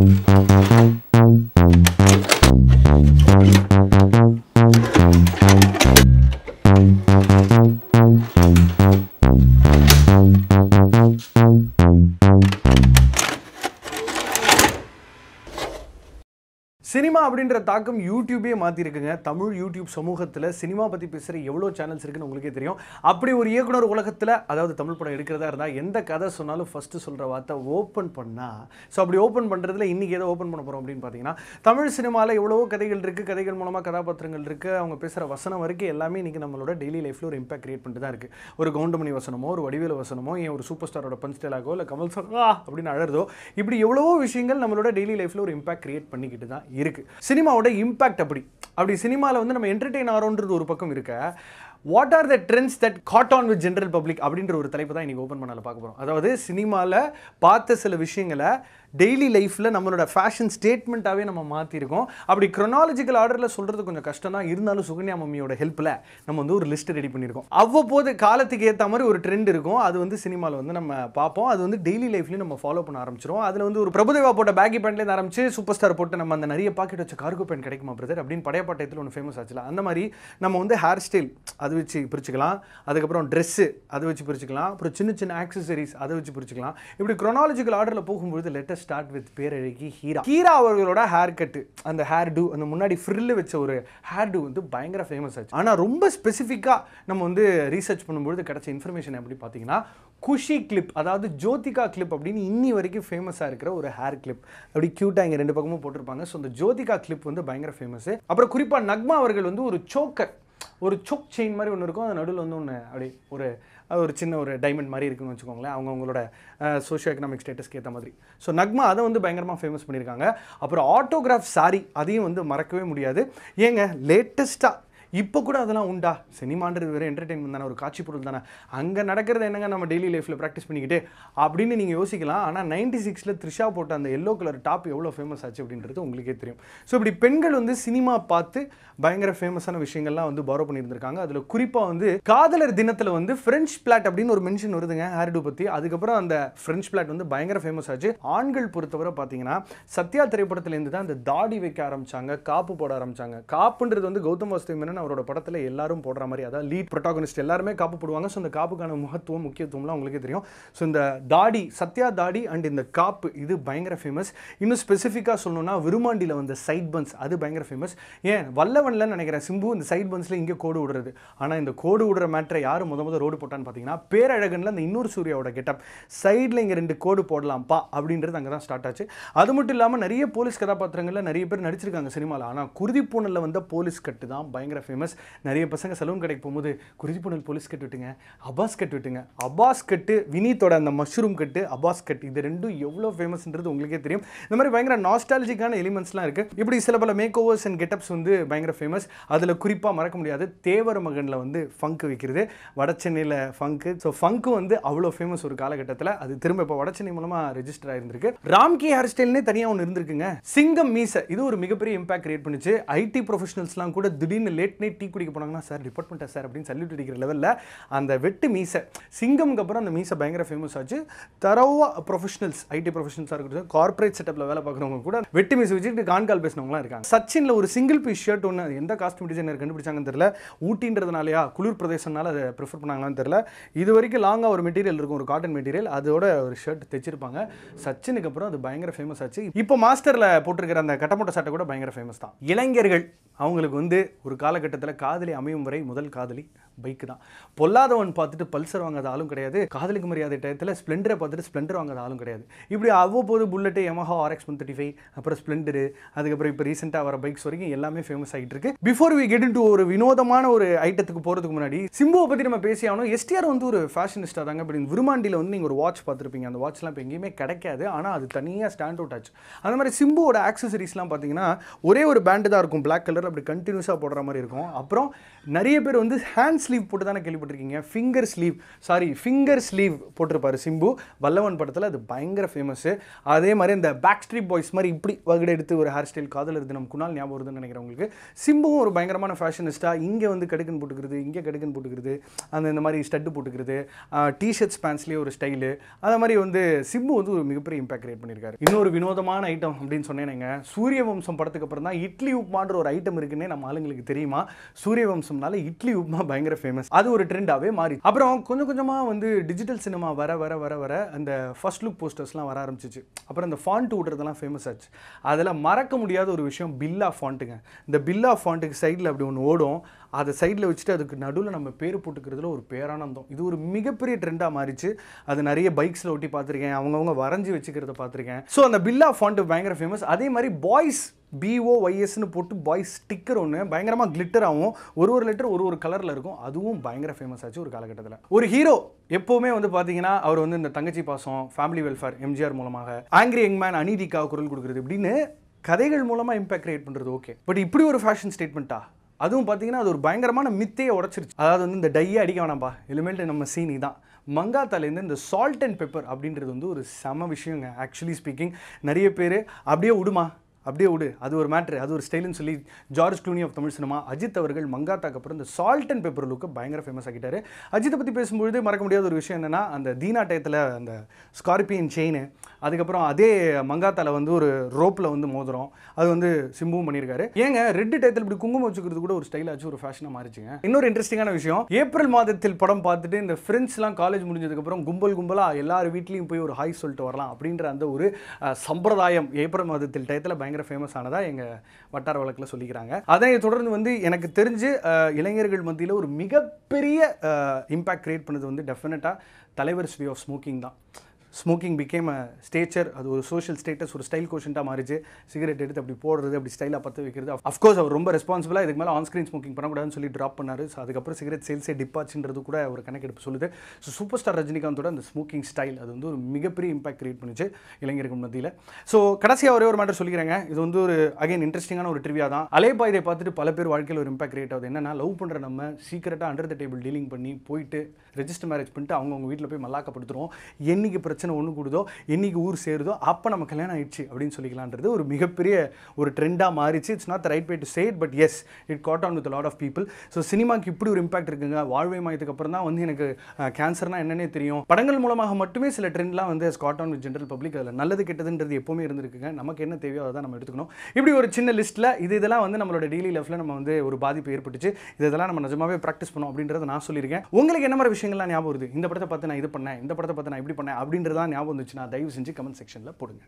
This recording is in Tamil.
Thank you. சினிமா அப்படின்ற தாக்கம் யூடியூபே மாற்றிருக்குங்க தமிழ் யூடியூப் சமூகத்தில் சினிமா பற்றி பேசுகிற எவ்வளோ சேனல்ஸ் இருக்குன்னு உங்களுக்கே தெரியும் அப்படி ஒரு இயக்குனர் உலகத்தில் அதாவது தமிழ் படம் எடுக்கிறதா இருந்தால் எந்த கதை சொன்னாலும் ஃபஸ்ட்டு சொல்கிற வார்த்தை ஓப்பன் பண்ணால் ஸோ அப்படி ஓப்பன் பண்ணுறதுல இன்றைக்கி எதை ஓப்பன் பண்ண போகிறோம் அப்படின்னு பார்த்தீங்கன்னா தமிழ் சினிமாவில் எவ்வளோ கதைகள் இருக்குது கதைகள் மூலமாக கதாபாத்திரங்கள் இருக்குது அவங்க பேசுகிற வசனம் வரைக்கும் எல்லாமே இன்றைக்கி நம்மளோட டெய்லி லைஃப்பில் ஒரு இம்பாக்ட் கிரியேட் பண்ணிட்டு தான் இருக்குது ஒரு கவுண்டமணி வசனமோ ஒரு வடிவேல வசனமோ ஏன் ஒரு சூப்பர் ஸ்டாரோட பஞ்ச்டேலாகோ இல்லை கமல் சார் அப்படின்னு அழகோ இப்படி எவ்வளவோ விஷயங்கள் நம்மளோட டெய்லி லைஃப்பில் ஒரு இம்பாக்ட் கிரியேட் பண்ணிக்கிட்டு தான் இருக்குது சினிமாவோட இம்பேக்ட் அப்படி அப்படி சினிமாவில் வந்து நம்ம என்டர்டெயின் ஆகிறோன்றது ஒரு பக்கம் இருக்க what are the trends that got on with general public அப்படின்ற ஒரு தலைப்பு தான் இன்றைக்கி ஓப்பன் பண்ணால் பார்க்க போகிறோம் அதாவது சினிமாவில் பார்த்த சில விஷயங்களை டெய்லி லைஃப்பில் நம்மளோட ஃபேஷன் ஸ்டேட்மெண்ட்டாகவே நம்ம மாற்றிருக்கோம் அப்படி க்ரொனாலஜிக்கல் ஆர்டரில் சொல்கிறது கொஞ்சம் கஷ்டம் தான் இருந்தாலும் சுகன்யா மம்மியோட ஹெல்ப்பில் நம்ம வந்து ஒரு லிஸ்ட் ரெடி பண்ணியிருக்கோம் அவ்வப்போது காலத்துக்கு ஏற்ற மாதிரி ஒரு ட்ரெண்ட் இருக்கும் அது வந்து சினிமாவில் வந்து நம்ம பார்ப்போம் அது வந்து டெய்லி லைஃப்லையும் நம்ம ஃபாலோ பண்ண ஆரம்பிச்சிரும் அதில் வந்து ஒரு பிரபுதேவா போட்ட பேக்கி பேண்ட்லேருந்து ஆரம்பிச்சு சூப்பர் ஸ்டார் போட்டு நம்ம அந்த நிறைய பாக்கெட் வச்ச கார்கோ பேண்ட் கிடைக்குமா பிரதர் அப்படின்னு படையப்பாட்டத்தில் ஒன்று ஃபேமஸ் ஆச்சுல அந்த மாதிரி நம்ம வந்து ஹேர் ஸ்டைல் அது வச்சு பிரிச்சுக்கலாம் அதுக்கப்புறம் ட்ரெஸ்ஸு அதை வச்சு பிரிச்சுக்கலாம் அப்புறம் சின்ன சின்ன ஆக்சசரிஸ் அதை வச்சு பிரிச்சுக்கலாம் இப்படி க்ரொனாலஜிக்கல் ஆர்டரில் போகும்போது லெட்டஸ்ட் லெட் ஸ்டார்ட் வித் பேரழகி ஹீரா ஹீரா அவர்களோட ஹேர் கட்டு அந்த ஹேர் டூ அந்த முன்னாடி ஃப்ரில்லு வச்ச ஒரு ஹேர் டூ வந்து பயங்கர ஃபேமஸ் ஆச்சு ஆனால் ரொம்ப ஸ்பெசிஃபிக்காக நம்ம வந்து ரீசர்ச் பண்ணும்பொழுது கிடச்ச இன்ஃபர்மேஷன் எப்படி பார்த்தீங்கன்னா குஷி கிளிப் அதாவது ஜோதிகா கிளிப் அப்படின்னு இன்னி வரைக்கும் ஃபேமஸாக இருக்கிற ஒரு ஹேர் கிளிப் அப்படி க்யூட்டாக இங்கே ரெண்டு பக்கமும் போட்டிருப்பாங்க ஸோ அந்த ஜோதிகா கிளிப் வந்து பயங்கர ஃபேமஸ் அப்புறம் குறிப்பாக நக்மா அவர்கள் வந்து ஒரு சோக்கர் ஒரு சொக் செயின் மாதிரி ஒன்று இருக்கும் அந்த நடுவில் வந்து ஒன்று அப்படி ஒரு அது ஒரு சின்ன ஒரு டைமண்ட் மாதிரி இருக்குன்னு வச்சுக்கோங்களேன் அவங்க அவங்களோட சோஷியோ எக்கனாமிக் ஸ்டேட்டஸ்க்கு ஏற்ற மாதிரி ஸோ நக்மா அதை வந்து பயங்கரமாக ஃபேமஸ் பண்ணியிருக்காங்க அப்புறம் ஆட்டோகிராஃப் சாரி அதையும் வந்து மறக்கவே முடியாது ஏங்க லேட்டஸ்ட்டாக இப்போ கூட அதெல்லாம் உண்டா சினிமான்றது வேறு என்டர்டெயின்மெண்ட் தானே ஒரு காட்சி பொருள் தானே அங்கே நடக்கிறது என்னங்க நம்ம டெய்லி லைஃப்பில் ப்ராக்டிஸ் பண்ணிக்கிட்டு அப்படின்னு நீங்கள் யோசிக்கலாம் ஆனால் நைன்டி சிக்ஸில் த்ரிஷா போட்ட அந்த எல்லோ கலர் டாப் எவ்வளோ ஃபேமஸ் ஆச்சு அப்படின்றது உங்களுக்கே தெரியும் ஸோ இப்படி பெண்கள் வந்து சினிமா பார்த்து பயங்கர ஃபேமஸான விஷயங்கள்லாம் வந்து பரோ பண்ணியிருந்திருக்காங்க அதில் குறிப்பாக வந்து காதலர் தினத்தில் வந்து ஃப்ரெஞ்ச் பிளாட் அப்படின்னு ஒரு மென்ஷன் வருதுங்க ஹேரிடு பற்றி அதுக்கப்புறம் அந்த ஃப்ரெஞ்ச் பிளாட் வந்து பயங்கர ஃபேமஸ் ஆச்சு ஆண்கள் பொறுத்தவரை பார்த்தீங்கன்னா சத்யா திரைப்படத்துலேருந்து தான் அந்த தாடி வைக்க ஆரம்பித்தாங்க காப்பு போட ஆரம்பித்தாங்க காப்புன்றது வந்து கௌதம் வாஸ்தவ கண்ணன் அவரோட படத்தில் எல்லாரும் போடுற மாதிரி அதாவது லீட் ப்ரொட்டாகனிஸ்ட் எல்லாருமே காப்பு போடுவாங்க ஸோ இந்த காப்புக்கான மகத்துவம் முக்கியத்துவம்லாம் உங்களுக்கு தெரியும் ஸோ இந்த தாடி சத்யா தாடி அண்ட் இந்த காப்பு இது பயங்கர ஃபேமஸ் இன்னும் ஸ்பெசிஃபிக்காக சொல்லணும்னா விருமாண்டியில் வந்த சைட் பன்ஸ் அது பயங்கர ஃபேமஸ் ஏன் வல்லவனில் நினைக்கிறேன் சிம்பு இந்த சைட் பன்ஸில் இங்கே கோடு விடுறது ஆனால் இந்த கோடு விடுற மேட்ரை யார் முத முத ரோடு போட்டான்னு பார்த்தீங்கன்னா பேரழகனில் அந்த இன்னொரு சூர்யாவோட கெட்டப் சைடில் இங்கே ரெண்டு கோடு போடலாம்ப்பா அப்படின்றது அங்கே தான் ஸ்டார்ட் ஆச்சு அது மட்டும் இல்லாமல் நிறைய போலீஸ் கதாபாத்திரங்களில் நிறைய பேர் நடிச்சிருக்காங்க சினிமாவில் ஆனால் குருதி பூனலில் வந்த போலீஸ் கட்டு தான் பயங்கர ஃபேமஸ் நிறைய பசங்க சலூன் கடைக்கு போகும்போது குறிஞ்சிப்புணல் போலீஸ் கட்டு விட்டுங்க அபாஸ் கட்டு விட்டுங்க அபாஸ் கட்டு வினீத்தோட அந்த மஷ்ரூம் கட்டு அபாஸ் கட் இது ரெண்டும் எவ்வளோ ஃபேமஸ்ன்றது உங்களுக்கே தெரியும் இந்த மாதிரி பயங்கர நாஸ்டாலஜிக்கான எலிமெண்ட்ஸ்லாம் இருக்குது இப்படி சில பல மேக் ஓவர்ஸ் அண்ட் கெட்டப்ஸ் வந்து பயங்கர ஃபேமஸ் அதில் குறிப்பாக மறக்க முடியாது தேவர மகனில் வந்து ஃபங்க் வைக்கிறது வட சென்னையில் ஃபங்க்கு ஸோ ஃபங்கு வந்து அவ்வளோ ஃபேமஸ் ஒரு காலகட்டத்தில் அது திரும்ப இப்போ வட சென்னை மூலமாக ரெஜிஸ்டர் ஆயிருந்திருக்கு ராம்கி ஹேர் ஸ்டைல்னே தனியாக ஒன்று இருந்திருக்குங்க சிங்கம் மீச இது ஒரு மிகப்பெரிய இம்பாக்ட் கிரியேட் பண்ணுச்சு ஐடி ப்ரொஃபஷனல்ஸ்லாம் கூட திடீர்னு லேட் லேட் நைட் டீ குடிக்க போனாங்கன்னா சார் டிபார்ட்மெண்ட்டா சார் அப்படின்னு சல்யூட் அடிக்கிற லெவலில் அந்த வெட்டு மீசை சிங்கம்க்கு அப்புறம் அந்த மீசை பயங்கர ஃபேமஸ் ஆச்சு தரவாக ப்ரொஃபஷனல்ஸ் ஐடி ப்ரொஃபஷனல்ஸாக இருக்கட்டும் கார்பரேட் செட்டப்பில் வேலை பார்க்குறவங்க கூட வெட்டு மீசை வச்சுட்டு கான்கால் பேசினவங்களாம் இருக்காங்க சச்சினில் ஒரு சிங்கிள் பீஸ் ஷர்ட் ஒன்று எந்த காஸ்டியூம் டிசைனர் கண்டுபிடிச்சாங்கன்னு தெரியல ஊட்டின்றதுனாலயா குளிர் பிரதேசம்னால அதை ப்ரிஃபர் பண்ணாங்களான்னு தெரியல இது வரைக்கும் லாங்காக ஒரு மெட்டீரியல் இருக்கும் ஒரு காட்டன் மெட்டீரியல் அதோட ஒரு ஷர்ட் தைச்சிருப்பாங்க சச்சினுக்கு அப்புறம் அது பயங்கர ஃபேமஸ் ஆச்சு இப்போ மாஸ்டரில் போட்டிருக்கிற அந்த கட்டமொட்ட சட்டை கூட பயங்கர ஃபேமஸ் தான் இளைஞர்கள் அவங்களுக்கு வந்து ஒரு காலகட்டம் காலகட்டத்தில் காதலி அமையும் வரை முதல் காதலி பைக்கு தான் பொல்லாதவன் பார்த்துட்டு பல்சர் வாங்காத ஆளும் கிடையாது காதலிக்கு மரியாதை டயத்தில் ஸ்ப்ளெண்டரை பார்த்துட்டு ஸ்ப்ளெண்டர் வாங்காத ஆளும் கிடையாது இப்படி அவ்வப்போது bullet Yamaha RX one thirty five அப்புறம் ஸ்ப்ளெண்டரு அதுக்கப்புறம் இப்போ ரீசெண்டாக வர பைக்ஸ் வரைக்கும் எல்லாமே ஃபேமஸ் ஆகிட்டு இருக்கு பிஃபோர் வி கெட் இன்ட்டு ஒரு வினோதமான ஒரு ஐட்டத்துக்கு போகிறதுக்கு முன்னாடி சிம்புவை பற்றி நம்ம பேசியாகணும் எஸ்டிஆர் வந்து ஒரு ஃபேஷனிஸ்டாக தாங்க அப்படி விருமாண்டியில் வந்து நீங்கள் ஒரு வாட்ச் பார்த்துருப்பீங்க அந்த வாட்ச்லாம் இப்போ எங்கேயுமே கிடைக்காது ஆனால் அது தனியாக ஸ்டாண்ட் அவுட் ஆச்சு அந்த மாதிரி சிம்புவோட ஆக்சசரிஸ்லாம் பார்த்தீங்கன்னா ஒரே ஒரு பேண்டு தான் இருக்கும் பிளாக் கலர் அப்படி கண்டினியூஸாக போடுற மாதிரி இருக்கும் இருக்கும் அப்புறம் நிறைய பேர் வந்து ஹேண்ட் ஸ்லீவ் போட்டு தானே கேள்விப்பட்டிருக்கீங்க finger sleeve sorry finger sleeve போட்டிருப்பார் சிம்பு வல்லவன் படத்தில் அது பயங்கர ஃபேமஸ்ஸு அதே மாதிரி இந்த பேக் ஸ்ட்ரீட் பாய்ஸ் மாதிரி இப்படி வகுடை எடுத்து ஒரு ஹேர் ஸ்டைல் காதலர் நம்ம குணால் ஞாபகம் வருதுன்னு நினைக்கிறேன் உங்களுக்கு சிம்புவும் ஒரு பயங்கரமான ஃபேஷனிஸ்ட்டாக இங்கே வந்து கடுக்கன் போட்டுக்கிறது இங்கே கடுக்கன் போட்டுக்கிறது அந்த இந்த மாதிரி ஸ்டட்டு போட்டுக்கிறது டிஷர்ட்ஸ் பேண்ட்ஸ்லேயே ஒரு ஸ்டைலு அந்த மாதிரி வந்து சிம்பு வந்து ஒரு மிகப்பெரிய இம்பாக்ட் கிரியேட் பண்ணியிருக்காரு இன்னொரு வினோதமான ஐட்டம் அப்படின்னு சொன்னேன் சூரிய வம்சம் படத்துக்கு அப்புறம் தான் இட்லி உப்புமான்ற ஒரு ஐட்டம் இருக்குன்னே நம்ம ஆளுங்களுக்கு தெரியுமா சூரிய வம்சம்னால இட்லி உப்மா பயங்கர ஃபேமஸ் அது ஒரு ட்ரெண்டாகவே மாறி அப்புறம் கொஞ்சம் கொஞ்சமாக வந்து டிஜிட்டல் சினிமா வர வர வர வர அந்த ஃபர்ஸ்ட் லுக் போஸ்டர்ஸ்லாம் வர ஆரம்பிச்சிச்சு அப்புறம் அந்த ஃபாண்ட் விடுறதெல்லாம் ஃபேமஸ் ஆச்சு அதில் மறக்க முடியாத ஒரு விஷயம் பில்லா ஃபாண்ட்டுங்க இந்த பில்லா ஃபாண்ட்டுக்கு சைடில் அப்படி ஒன்று ஓடும் அதை சைடில் வச்சுட்டு அதுக்கு நடுவில் நம்ம பேர் போட்டுக்கிறதுல ஒரு பேரானந்தம் இது ஒரு மிகப்பெரிய ட்ரெண்டாக மாறிச்சு அது நிறைய பைக்ஸில் ஒட்டி பார்த்துருக்கேன் அவங்கவுங்க வரைஞ்சி வச்சுக்கிறத பார்த்துருக்கேன் ஸோ அந்த பில்லா ஃபாண்ட்டு பயங்கர ஃபேமஸ் அதே மாதிரி பாய்ஸ் பிஓஒய்எஸ்னு போட்டு பாய் ஸ்டிக்கர் ஒன்று பயங்கரமாக கிளிட்டர் ஆகும் ஒரு ஒரு லெட்டர் ஒரு ஒரு கலரில் இருக்கும் அதுவும் பயங்கர ஃபேமஸ் ஆச்சு ஒரு காலகட்டத்தில் ஒரு ஹீரோ எப்போவுமே வந்து பார்த்தீங்கன்னா அவர் வந்து இந்த தங்கச்சி பாசம் ஃபேமிலி வெல்ஃபேர் எம்ஜிஆர் மூலமாக ஆங்கிரி யங் மேன் அநீதிக்காக குரல் கொடுக்குறது அப்படின்னு கதைகள் மூலமாக இம்பாக்ட் கிரியேட் பண்ணுறது ஓகே பட் இப்படி ஒரு ஃபேஷன் ஸ்டேட்மெண்ட்டா அதுவும் பார்த்தீங்கன்னா அது ஒரு பயங்கரமான மித்தையை உடச்சிருச்சு அதாவது வந்து இந்த டையே அடிக்க வேணாம்ப்பா இனிமேல் நம்ம சீனி தான் மங்காத்தாலேருந்து இந்த சால்ட் அண்ட் பெப்பர் அப்படின்றது வந்து ஒரு செம விஷயங்க ஆக்சுவலி ஸ்பீக்கிங் நிறைய பேர் அப்படியே விடுமா அப்படியே விடு அது ஒரு மேட்ரு அது ஒரு ஸ்டைலுன்னு சொல்லி George Clooney of Tamil cinema Ajith அவர்கள் மங்காத்தாக்கு அப்புறம் இந்த சால்ட் அண்ட் பேப்பர் லுக்கு பயங்கர ஃபேமஸ் ஆகிட்டார் அஜித்தை பற்றி பேசும்பொழுது மறக்க முடியாத ஒரு விஷயம் என்னென்னா அந்த தீனா டயத்தில் அந்த ஸ்கார்பியன் செயின் அதுக்கப்புறம் அதே மங்காத்தாவில் வந்து ஒரு ரோப்பில் வந்து மோதுறோம் அது வந்து சிம்பும் பண்ணியிருக்காரு ஏங்க ரெட் டயத்தில் இப்படி குங்குமம் வச்சுக்கிறது கூட ஒரு ஸ்டைலாச்சு ஒரு ஃபேஷனாக மாறிச்சுங்க இன்னொரு இன்ட்ரெஸ்டிங்கான விஷயம் ஏப்ரல் மாதத்தில் படம் பார்த்துட்டு இந்த ஃப்ரெண்ட்ஸ்லாம் காலேஜ் முடிஞ்சதுக்கப்புறம் கும்பல் கும்பலாக எல்லார் வீட்லேயும் போய் ஒரு ஹாய் சொல்லிட்டு வரலாம் அப்படின்ற அந்த ஒரு சம்பிரதாயம் ஏப்ரல் மாதத்தில் டயத்தில் பயங்கர பயங்கர ஃபேமஸ் ஆனதாக எங்கள் வட்டார வழக்கில் சொல்லிக்கிறாங்க அதை தொடர்ந்து வந்து எனக்கு தெரிஞ்சு இளைஞர்கள் மத்தியில் ஒரு மிகப்பெரிய இம்பேக்ட் க்ரியேட் பண்ணது வந்து டெஃபினட்டாக தலைவர் ஸ்ரீ ஆஃப் ஸ்மோக்கிங் தான் ஸ்மோக்கிங் பிகேம் அ ஸ்டேச்சர் அது ஒரு சோஷியல் ஸ்டேட்டஸ் ஒரு ஸ்டைல் கொஷன்ட்டாக மாறிச்சு சிகரெட் எடுத்து அப்படி போடுறது அப்படி ஸ்டைலாக பற்ற வைக்கிறது அஃப்கோர்ஸ் அவர் ரொம்ப ரெஸ்பான்சிபிளாக இதுக்கு மேலே ஆன்ஸ்க்ரீன் ஸ்மோக்கிங் பண்ணக்கூடாதுன்னு சொல்லி ட்ராப் பண்ணார் ஸோ அதுக்கப்புறம் சிகரெட் சேல்ஸே டிப்பாச்சுன்றது கூட அவர் கணக்கெடுப்பு சொல்லுது ஸோ சூப்பர் ஸ்டார் ரஜினிகாந்தோட அந்த ஸ்மோக்கிங் ஸ்டைல் அது வந்து ஒரு மிகப்பெரிய இம்பாக்ட் கிரியேட் பண்ணிச்சு இளைஞருக்கு மத்தியில் ஸோ கடைசியாக ஒரே ஒரு மேட்டர் சொல்லிக்கிறேங்க இது வந்து ஒரு அகைன் இன்ட்ரெஸ்டிங்கான ஒரு ட்ரிவியா தான் அலைப்பா இதை பார்த்துட்டு பல பேர் வாழ்க்கையில் ஒரு இம்பாக்ட் கிரியேட் ஆகுது என்னன்னா லவ் பண்ணுற நம்ம சீக்கிரட்டாக அண்டர் த டேபிள் டீலிங் பண்ணி போயிட்டு ரெஜிஸ்டர் மேரேஜ் பண்ணிட்டு அவங்கவுங்க வீட்டில் போய் மல்லாக்கப்படுத்துகிறோம் என்னைக்கு பிரச்சனை ஒன்று கூடுதோ என்றைக்கு ஊர் சேருதோ அப்போ நம்ம கல்யாணம் ஆயிடுச்சு அப்படின்னு சொல்லிக்கலான்றது ஒரு மிகப்பெரிய ஒரு ட்ரெண்டாக மாறிச்சு it's not the right way to said but yes it got on with lot of people so சினிமாக்கு இப்படி ஒரு இம்பாக்ட் இருக்குங்க வாழ்வை மாயத்துக்கு அப்புறம் தான் வந்து எனக்கு கேன்சர்னால் என்னென்னே தெரியும் படங்கள் மூலமாக மட்டுமே சில ட்ரெண்ட்லாம் வந்து got on with general public அதில் நல்லது கெட்டதுன்றது எப்போவுமே இருந்திருக்குங்க நமக்கு என்ன தேவையோ அதை நம்ம எடுத்துக்கணும் இப்படி ஒரு சின்ன லிஸ்ட்டில் இது இதெல்லாம் வந்து நம்மளோட டெய்லி லைஃப்பில் நம்ம வந்து ஒரு பாதிப்பு ஏற்பட்டுச்சு இதெல்லாம் நம்ம நிஜமாகவே ப்ராக்டிஸ் பண்ணோம் அப்படின்றத நான் சொல்லியிருக்கேன் உங்களுக்கு என்ன மாதிரி விஷயங்கள்லாம் ஞாபகம் வருது இந்த படத்தை பார்த்து நான் இது பண்ணேன் இந்த படத்தை பார்த்து நான் இப்படி பண்ணேன் அப்படின்ற அப்படின்றதான் ஞாபகம் வந்துச்சுன்னா தயவு செஞ்சு கமெண்ட் செக்ஷனில் போடுங்க